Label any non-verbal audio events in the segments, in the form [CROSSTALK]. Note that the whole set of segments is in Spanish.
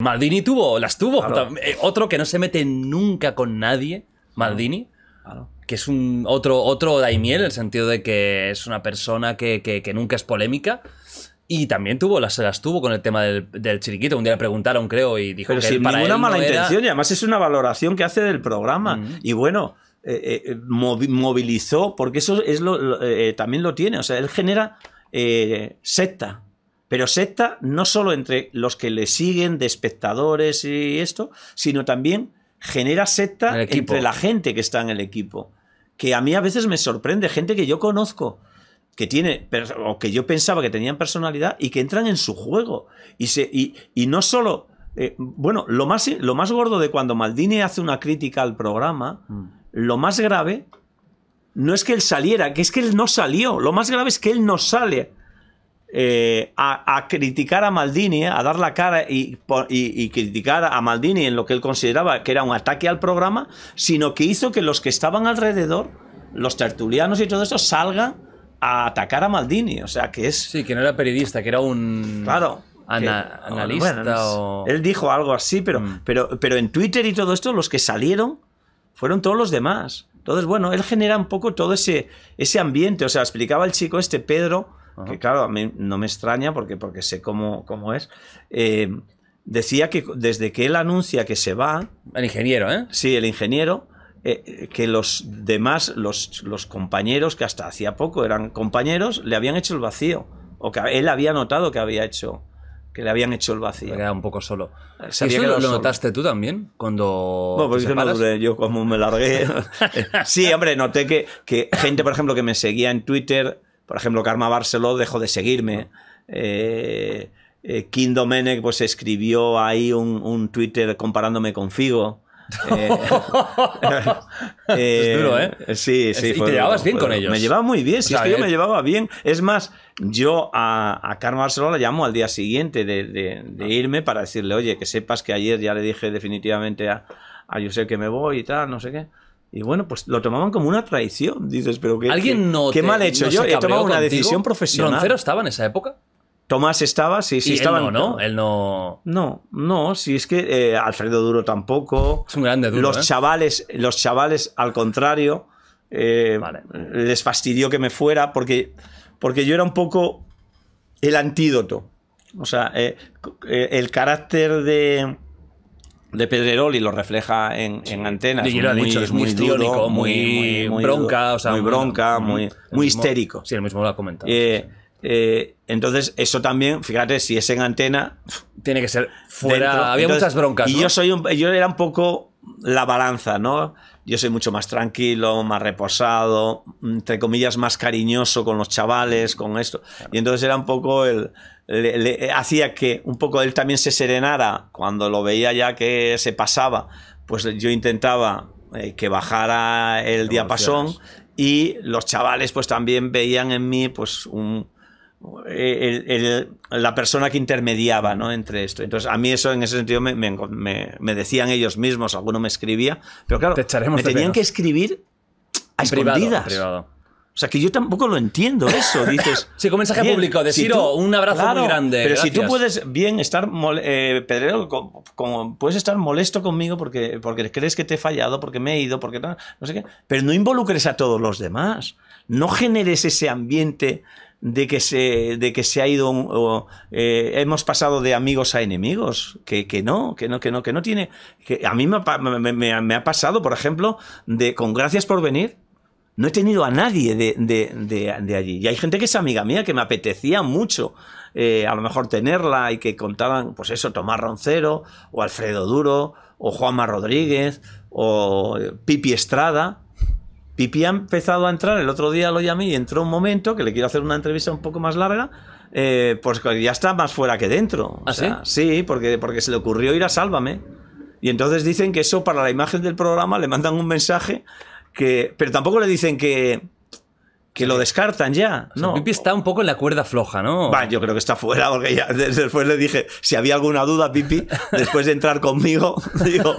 Maldini tuvo, las tuvo. Eh, otro que no se mete nunca con nadie, Maldini. Que es un otro, otro Daimiel, en el sentido de que es una persona que, nunca es polémica. Y también tuvo, las, las tuvo con el tema del, del, chiriquito. Un día le preguntaron, creo, y dijo que para ninguna mala intención, y además es una valoración que hace del programa. Y bueno, eh, eh, movilizó, porque eso es lo, también lo tiene. O sea, él genera secta. Pero secta no solo entre los que le siguen de espectadores y esto, sino también genera secta entre la gente que está en el equipo. Que a mí a veces me sorprende, gente que yo conozco, que tiene, o que yo pensaba que tenían personalidad y que entran en su juego. Y, se, y, no solo... Eh, bueno, lo más, lo más gordo de cuando Maldini hace una crítica al programa, mm. lo más grave no es que él saliera, que es que él no salió. Lo más grave es que él no sale eh, a, criticar a Maldini, a dar la cara y, criticar a Maldini en lo que él consideraba que era un ataque al programa, sino que hizo que los que estaban alrededor, los tertulianos y todo eso, salgan a atacar a Maldini. O sea, que es... Sí, que no era periodista, que era un... Claro. analista Él dijo algo así, pero, mm. pero, pero en Twitter y todo esto, los que salieron fueron todos los demás. Entonces, bueno, él genera un poco todo ese, ese ambiente. O sea, explicaba el chico este Pedro que claro, a mí no me extraña porque, porque sé cómo, cómo es. Eh, decía que desde que él anuncia que se va. El ingeniero, ¿eh? Sí, el ingeniero. Eh, que los demás, los, los compañeros que hasta hacía poco eran compañeros, le habían hecho el vacío. O que él había notado que había hecho que le habían hecho el vacío. Me quedaba un poco solo. Eh, eso lo, notaste tú también? Cuando. Pues yo como me largué. [LAUGHS] sí, hombre, noté que, que gente, por ejemplo, que me seguía en Twitter por ejemplo, Karma Barceló dejó de seguirme. Eh, eh, Kim Domenech pues, escribió ahí un, Twitter comparándome con Figo. [LAUGHS] Eh, es duro, ¿eh? eh sí, sí. Y te llevabas bien con ellos. Me llevaba muy bien, Sí, es que yo me llevaba bien. Es más, yo a, Karma Barceló la llamo al día siguiente de, ah. irme para decirle, oye, que sepas que ayer ya le dije definitivamente a, a Josep que me voy y tal, no sé qué. Y bueno, pues lo tomaban como una traición. Dices, pero que ¿Alguien no qué mal hecho yo. He tomado una decisión profesional. ¿Roncero estaba en esa época? Tomás estaba, sí, sí, estaba. no, no, él no. No, no, si es que eh, Alfredo Duro tampoco. Es un grande duro. Los ¿eh? chavales, los chavales, al contrario, eh, les fastidió que me fuera porque, porque yo era un poco el antídoto. O sea, el carácter de, de Pedrerol y lo refleja en, antena en antenas. lo dicho, es muy, muy muy, bronca, o sea, muy bronca, muy, mm. muy histérico. Sí, el mismo lo ha comentado. Eh, eh, entonces, eso también, fíjate, si es en antena. Tiene que ser fuera. Había muchas broncas. Y yo soy yo era un poco la balanza, ¿no? yo soy mucho más tranquilo, más reposado, entre comillas, más cariñoso con los chavales, con esto. Y entonces era un poco el... hacía que un poco él también se serenara cuando lo veía ya que se pasaba. Pues yo intentaba eh, que bajara el diapasón y los chavales pues también veían en mí pues un, el, la persona que intermediaba ¿no? entre esto. Entonces, a mí eso en ese sentido me, decían ellos mismos, alguno me escribía, pero claro, me tenían que escribir a O sea, que yo tampoco lo entiendo eso. [LAUGHS] Dices. Sí, con mensaje público, decir un abrazo muy grande. Pero si tú puedes bien estar, eh, Pedrero, puedes estar molesto conmigo porque, porque crees que te he fallado, porque me he ido, porque tal no sé qué. Pero no involucres a todos los demás. No generes ese ambiente de que se, de que se ha ido, o, eh, hemos pasado de amigos a enemigos, que, no, que no, que no, que no tiene, que a mí me, ha pasado, por ejemplo, de con gracias por venir, no he tenido a nadie de, allí. Y hay gente que es amiga mía, que me apetecía mucho eh, a lo mejor tenerla y que contaban, pues eso, Tomás Roncero, o Alfredo Duro, o Juanma Rodríguez, o eh, Pipi Estrada, Pipi ha empezado a entrar, el otro día lo llamé y entró un momento que le quiero hacer una entrevista un poco más larga, eh, pues ya está más fuera que dentro. ¿Ah, sí? porque, porque se le ocurrió ir a Sálvame. Y entonces dicen que eso para la imagen del programa le mandan un mensaje que... Pero tampoco le dicen que, que lo descartan ya. no. Pipi está un poco en la cuerda floja, ¿no? Va, yo creo que está fuera, porque ya después le dije, si había alguna duda, Pipi, [LAUGHS] después de entrar conmigo, [LAUGHS] digo,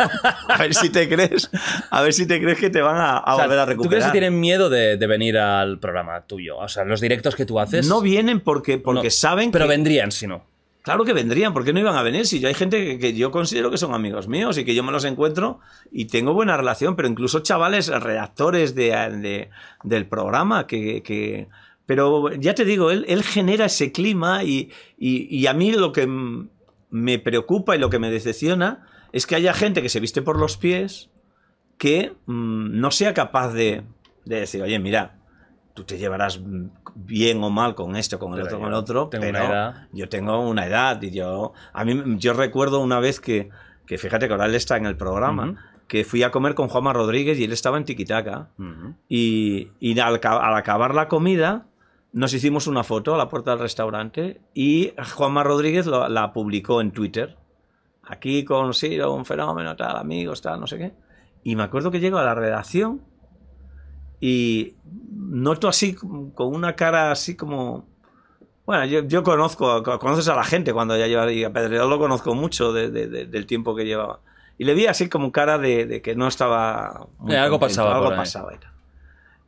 a ver si te crees, a ver si te crees que te van a, volver a recuperar. ¿Tú crees que tienen miedo de, venir al programa tuyo? O sea, los directos que tú haces. No vienen porque, porque no, saben. Pero vendrían si no. Claro que vendrían, ¿por qué no iban a venir? Si hay gente que, yo considero que son amigos míos y que yo me los encuentro y tengo buena relación, pero incluso chavales, redactores del programa, que, Pero ya te digo, él, genera ese clima y, a mí lo que me preocupa y lo que me decepciona es que haya gente que se viste por los pies que mm, no sea capaz de decir, oye, mira, tú te llevarás bien o mal con esto, con el otro, con el otro, pero yo tengo una edad y yo, a mí, yo recuerdo una vez que, que fíjate que ahora él está en el programa, que fui a comer con Juanma Rodríguez y él estaba en Tiquitaca y, al, acabar la comida nos hicimos una foto a la puerta del restaurante y Juanma Rodríguez la publicó en Twitter. Aquí consigo un fenómeno, tal, amigos, tal, no sé qué. Y me acuerdo que llego a la redacción y noto así, con una cara así como... Bueno, yo, conozco, conoces a la gente cuando ya lleva y a lo conozco mucho del tiempo que llevaba. Y le vi así como cara de, que no estaba... Eh, algo pasaba. Algo pasaba.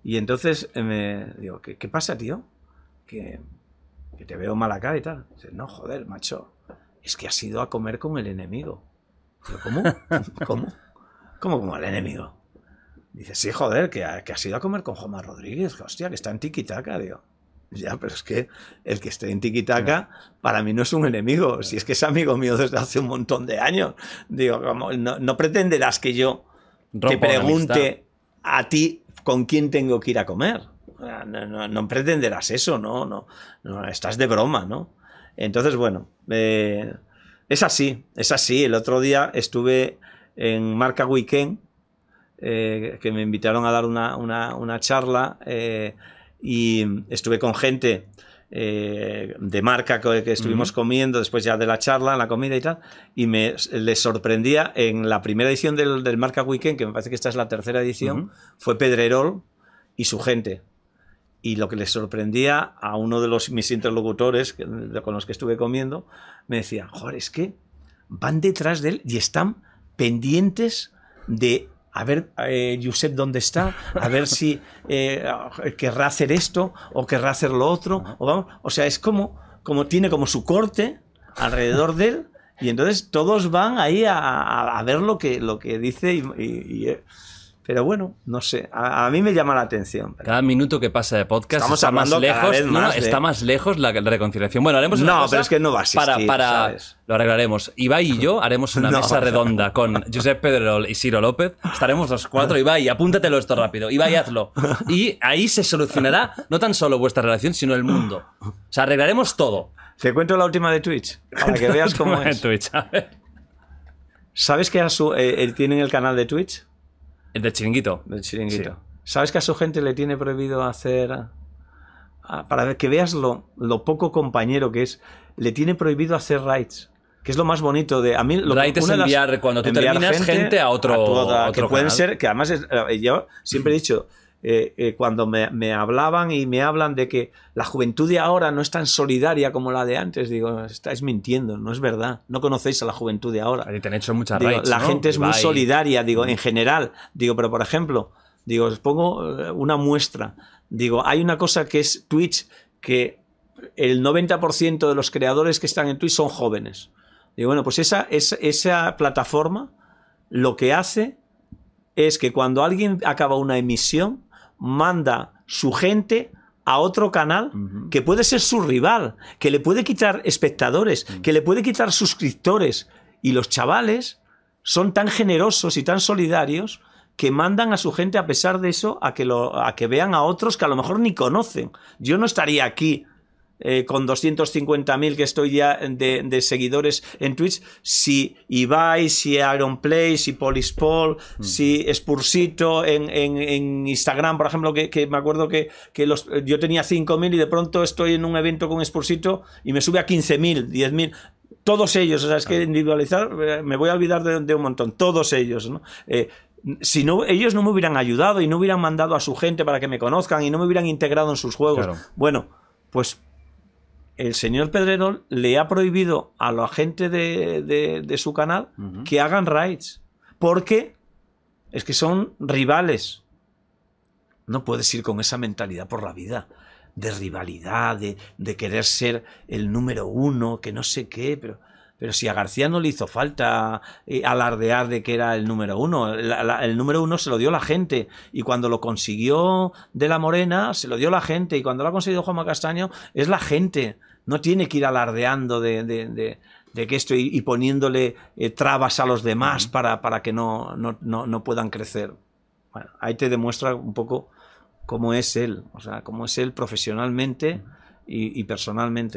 Y entonces eh, me digo, ¿qué, pasa, tío? Que, que, te veo mala cara y tal. Dice, no, joder, macho, es que has ido a comer con el enemigo. [LAUGHS] ¿cómo? ¿Cómo? ¿Cómo como el enemigo? Dice, sí, joder, que, has ido a comer con Joma Rodríguez, hostia, que está en tiquitaca, digo. Ya, pero es que el que esté en tiquitaca para mí no es un enemigo, si es que es amigo mío desde hace un montón de años. Digo, no, pretenderás que yo te pregunte a ti con quién tengo que ir a comer. No, pretenderás eso, no, no, no, estás de broma, ¿no? Entonces, bueno, eh, es así, es así. El otro día estuve en Marca Weekend eh, que me invitaron a dar una, charla eh, y estuve con gente eh, de marca que, estuvimos comiendo después ya de la charla, la comida y tal, y me les sorprendía en la primera edición del, Marca Weekend, que me parece que esta es la tercera edición, fue Pedrerol y su gente. Y lo que les sorprendía a uno de los, mis interlocutores con los que estuve comiendo, me decía, joder, es que van detrás de él y están pendientes de a ver, eh, ¿dónde está? A ver si eh, querrá hacer esto o querrá hacer lo otro. O, vamos, o sea, es como, como tiene como su corte alrededor de él y entonces todos van ahí a, ver lo que, lo que dice y eh, pero bueno, no sé, a, mí me llama la atención. Cada minuto que pasa de podcast está más lejos, está más lejos la, reconciliación. Bueno, haremos una No, pero es que no va a para, para lo arreglaremos. Ibai y yo haremos una [LAUGHS] mesa redonda con Josep Pedro y Ciro López. Estaremos los cuatro, Ibai, apúntatelo esto rápido. Ibai, hazlo. Y ahí se solucionará no tan solo vuestra relación, sino el mundo. O sea, arreglaremos todo. Te cuento la última de Twitch, para que veas [LAUGHS] cómo es. ¿Sabes que eh, tiene el canal de Twitch? de del chiringuito. Del chiringuito. ¿Sabes que a su gente le tiene prohibido hacer... para que veas lo, poco compañero que es, le tiene prohibido hacer rights Que es lo más bonito de. A mí lo que, es enviar, cuando tú terminas, gente, a otro. A que pueden ser. Que además, eh, yo siempre he dicho, eh, eh, cuando me, hablaban y me hablan de que la juventud de ahora no es tan solidaria como la de antes, digo, estáis mintiendo, no es verdad, no conocéis a la juventud de ahora. muchas La gente es muy solidaria, digo, en mm. general, digo, pero por ejemplo, digo, os pongo eh, una muestra, digo, hay una cosa que es Twitch que el 90% de los creadores que están en Twitch son jóvenes. Digo, bueno, pues esa, esa plataforma lo que hace es que cuando alguien acaba una emisión, manda su gente a otro canal que puede ser su rival, que le puede quitar espectadores, que le puede quitar suscriptores. Y los chavales son tan generosos y tan solidarios que mandan a su gente, a pesar de eso, a que, lo, a que vean a otros que a lo mejor ni conocen. Yo no estaría aquí eh, con 250.000 que estoy ya de, seguidores en Twitch, si Ibai, si Ironplay si Polispol, mm. si Spursito en, Instagram, por ejemplo, que, me acuerdo que, los, yo tenía 5.000 y de pronto estoy en un evento con Spursito y me sube a 15.000, 10.000 todos ellos, o sea, es que individualizar, eh, me voy a olvidar de, un montón, todos ellos, eh, si no, ellos no me hubieran ayudado y no hubieran mandado a su gente para que me conozcan y no me hubieran integrado en sus juegos. Bueno, pues el señor Pedrero le ha prohibido a la gente de, su canal que hagan raids. Porque es que son rivales. No puedes ir con esa mentalidad por la vida. De rivalidad, de querer ser el número uno, que no sé qué, pero pero si a García no le hizo falta eh, alardear de que era el número uno, el número uno se lo dio la gente y cuando lo consiguió de la Morena, se lo dio la gente y cuando lo ha conseguido Juanma Castaño, es la gente. No tiene que ir alardeando de, que esto y, poniéndole eh, trabas a los demás para, para, que no, no, puedan crecer. ahí te demuestra un poco cómo es él, o sea, cómo es él profesionalmente y personalmente.